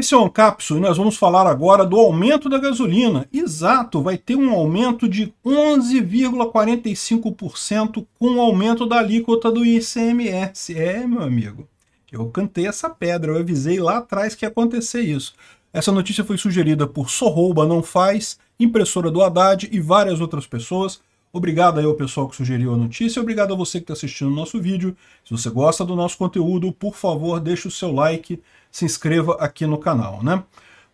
Esse é o Ancapso e nós vamos falar agora do aumento da gasolina. Exato, vai ter um aumento de 11,45% com o aumento da alíquota do ICMS. É, meu amigo, eu cantei essa pedra, eu avisei lá atrás que ia acontecer isso. Essa notícia foi sugerida por Sorrouba Não Faz, impressora do Haddad e várias outras pessoas. Obrigado aí ao pessoal que sugeriu a notícia, obrigado a você que está assistindo o nosso vídeo. Se você gosta do nosso conteúdo, por favor, deixe o seu like, se inscreva aqui no canal, né?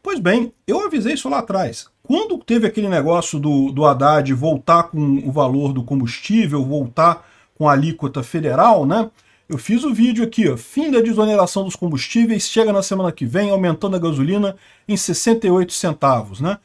Pois bem, eu avisei isso lá atrás. Quando teve aquele negócio do, do Haddad voltar com o valor do combustível, voltar com a alíquota federal, né? Eu fiz o vídeo aqui, ó, fim da desoneração dos combustíveis, chega na semana que vem, aumentando a gasolina em 68 centavos, né?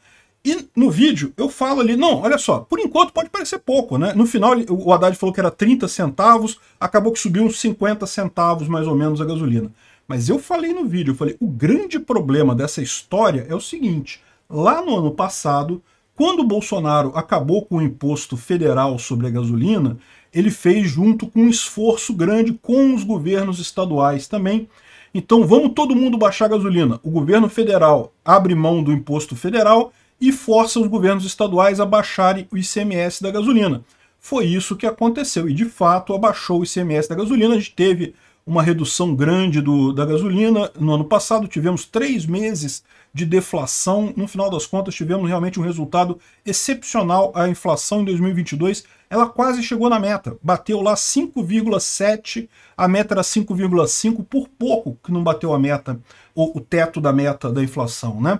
E no vídeo eu falo ali, não, olha só, por enquanto pode parecer pouco, né? No final o Haddad falou que era 30 centavos, acabou que subiu uns 50 centavos mais ou menos a gasolina. Mas eu falei no vídeo, eu falei, o grande problema dessa história é o seguinte, lá no ano passado, quando o Bolsonaro acabou com o imposto federal sobre a gasolina, ele fez junto com um esforço grande com os governos estaduais também, então vamos todo mundo baixar a gasolina. O governo federal abre mão do imposto federal e força os governos estaduais a baixarem o ICMS da gasolina. Foi isso que aconteceu e, de fato, abaixou o ICMS da gasolina. A gente teve uma redução grande do, da gasolina no ano passado, tivemos três meses de deflação. No final das contas, tivemos realmente um resultado excepcional. A inflação em 2022 ela quase chegou na meta, bateu lá 5,7, a meta era 5,5, por pouco que não bateu a meta, o, o teto da meta da inflação, né?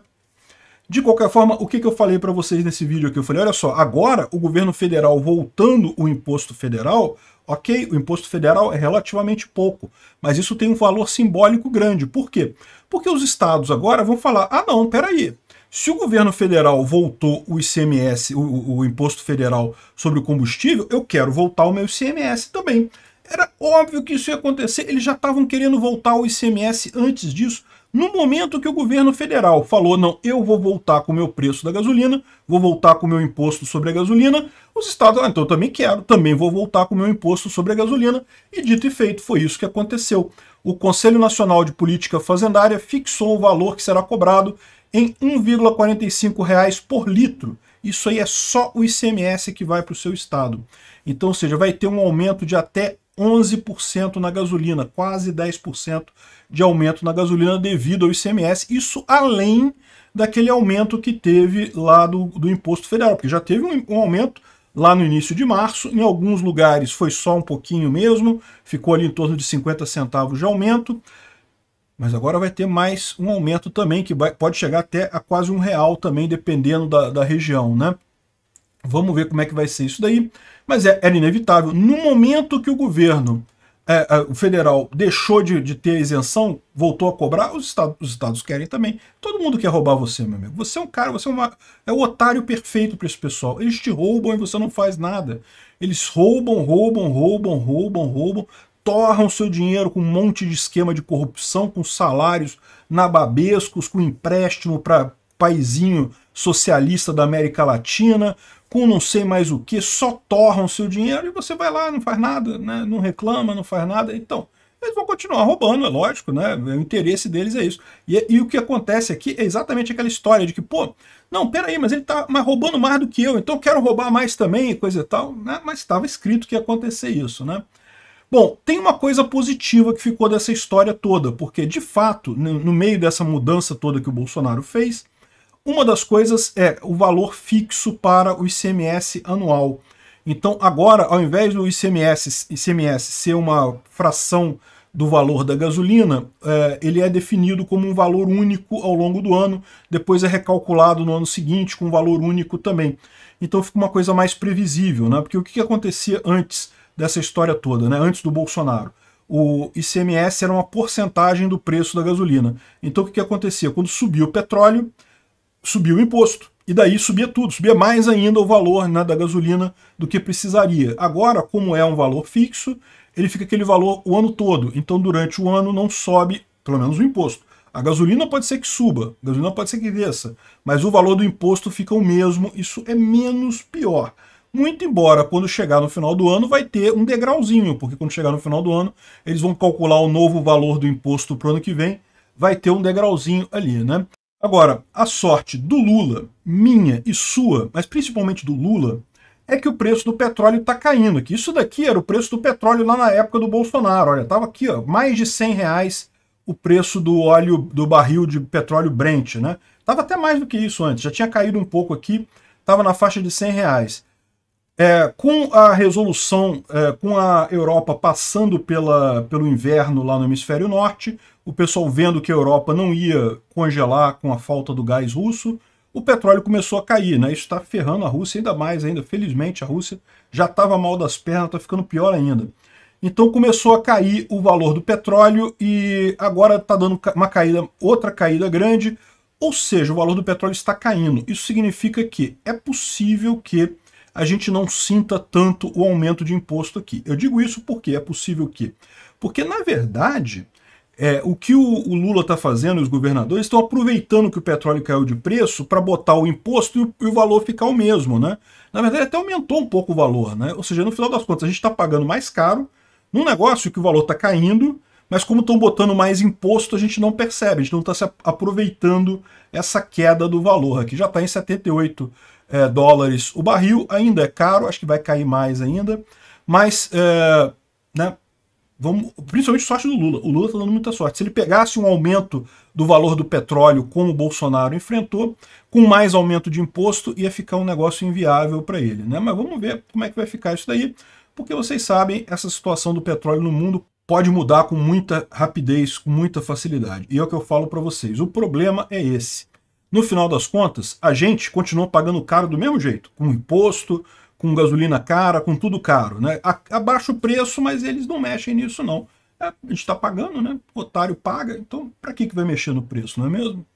De qualquer forma, o que, eu falei para vocês nesse vídeo aqui? Eu falei, olha só, agora o governo federal voltando o imposto federal, ok, o imposto federal é relativamente pouco, mas isso tem um valor simbólico grande. Por quê? Porque os estados agora vão falar, ah não, peraí, se o governo federal voltou o ICMS, o, o imposto federal sobre o combustível, eu quero voltar o meu ICMS também. Era óbvio que isso ia acontecer, eles já estavam querendo voltar ao ICMS antes disso. No momento que o governo federal falou, não, eu vou voltar com o meu preço da gasolina, vou voltar com o meu imposto sobre a gasolina, os estados, ah, então eu também quero, também vou voltar com o meu imposto sobre a gasolina, e dito e feito, foi isso que aconteceu. O Conselho Nacional de Política Fazendária fixou o valor que será cobrado em R$ 1,45 por litro, isso aí é só o ICMS que vai para o seu estado. Então, ou seja, vai ter um aumento de até 11% na gasolina, quase 10% de aumento na gasolina devido ao ICMS, isso além daquele aumento que teve lá do, do Imposto Federal, porque já teve um, um aumento lá no início de março, em alguns lugares foi só um pouquinho mesmo, ficou ali em torno de 50 centavos de aumento, mas agora vai ter mais um aumento também, que vai, pode chegar até a quase um real também, dependendo da, da região, né? Vamos ver como é que vai ser isso daí. Mas é, era inevitável. No momento que o governo é, é, o federal deixou de, de, ter a isenção, voltou a cobrar, os estados, os estados querem também. Todo mundo quer roubar você, meu amigo. Você é um cara, você é, uma, é o otário perfeito para esse pessoal. Eles te roubam e você não faz nada. Eles roubam, roubam, roubam, roubam, roubam, torram seu dinheiro com um monte de esquema de corrupção, com salários nababescos, com empréstimo para paizinho socialista da América Latina, com não sei mais o que, só torram seu dinheiro e você vai lá, não faz nada, né? não reclama, não faz nada. Então, eles vão continuar roubando, é lógico, né? O interesse deles é isso. E, e, o que acontece aqui é exatamente aquela história de que, pô, não, peraí, mas ele tá roubando mais do que eu, então eu quero roubar mais também coisa e tal, né? Mas estava escrito que ia acontecer isso, né? Bom, tem uma coisa positiva que ficou dessa história toda, porque de fato, no meio dessa mudança toda que o Bolsonaro fez, uma das coisas é o valor fixo para o ICMS anual. Então, agora, ao invés do ICMS, ICMS ser uma fração do valor da gasolina, é, ele é definido como um valor único ao longo do ano, depois é recalculado no ano seguinte com um valor único também. Então fica uma coisa mais previsível, né? Porque o que acontecia antes dessa história toda, né? Antes do Bolsonaro? O ICMS era uma porcentagem do preço da gasolina. Então o que acontecia? Quando subia o petróleo, subiu o imposto. E daí subia tudo, subia mais ainda o valor né, da gasolina do que precisaria. Agora, como é um valor fixo, ele fica aquele valor o ano todo. Então, durante o ano não sobe, pelo menos o imposto. A gasolina pode ser que suba, a gasolina pode ser que desça, mas o valor do imposto fica o mesmo, isso é menos pior. Muito embora quando chegar no final do ano vai ter um degrauzinho, porque quando chegar no final do ano eles vão calcular o novo valor do imposto para o ano que vem, vai ter um degrauzinho ali, né? Agora, a sorte do Lula, minha e sua, mas principalmente do Lula, é que o preço do petróleo está caindo aqui. Isso daqui era o preço do petróleo lá na época do Bolsonaro. Olha, estava aqui, ó, mais de 100 reais o preço do óleo, do barril de petróleo Brent, né? Tava até mais do que isso antes, já tinha caído um pouco aqui, estava na faixa de 100 reais. É, com a resolução, é, com a Europa passando pela, pelo inverno lá no hemisfério norte, o pessoal vendo que a Europa não ia congelar com a falta do gás russo, o petróleo começou a cair, né? Isso está ferrando a Rússia ainda mais ainda. Felizmente a Rússia já estava mal das pernas, está ficando pior ainda. Então começou a cair o valor do petróleo e agora está dando uma caída, outra caída grande. Ou seja, o valor do petróleo está caindo. Isso significa que é possível que a gente não sinta tanto o aumento de imposto aqui. Eu digo isso porque é possível que. Porque, na verdade, é, o que o, o Lula está fazendo e os governadores estão aproveitando que o petróleo caiu de preço para botar o imposto e o, e o, valor ficar o mesmo, né? Na verdade, até aumentou um pouco o valor, né? Ou seja, no final das contas, a gente está pagando mais caro num negócio que o valor está caindo, mas como estão botando mais imposto, a gente não percebe, a gente não está se aproveitando essa queda do valor, que já está em 78 é, dólares o barril. Ainda é caro, acho que vai cair mais ainda. Mas, é, né, vamos, principalmente sorte do Lula. O Lula está dando muita sorte. Se ele pegasse um aumento do valor do petróleo, como o Bolsonaro enfrentou, com mais aumento de imposto, ia ficar um negócio inviável para ele. Né? Mas vamos ver como é que vai ficar isso daí. Porque vocês sabem, essa situação do petróleo no mundo pode mudar com muita rapidez, com muita facilidade. E é o que eu falo para vocês. O problema é esse no final das contas, a gente continua pagando caro do mesmo jeito, com imposto, com gasolina cara, com tudo caro. Né? Abaixa o preço, mas eles não mexem nisso, não. É, a gente está pagando, né? O otário paga, então para que, que vai mexer no preço, não é mesmo?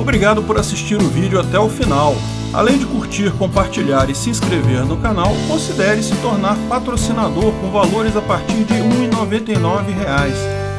Obrigado por assistir o vídeo até o final. Além de curtir, compartilhar e se inscrever no canal, considere se tornar patrocinador com valores a partir de R$ 1,99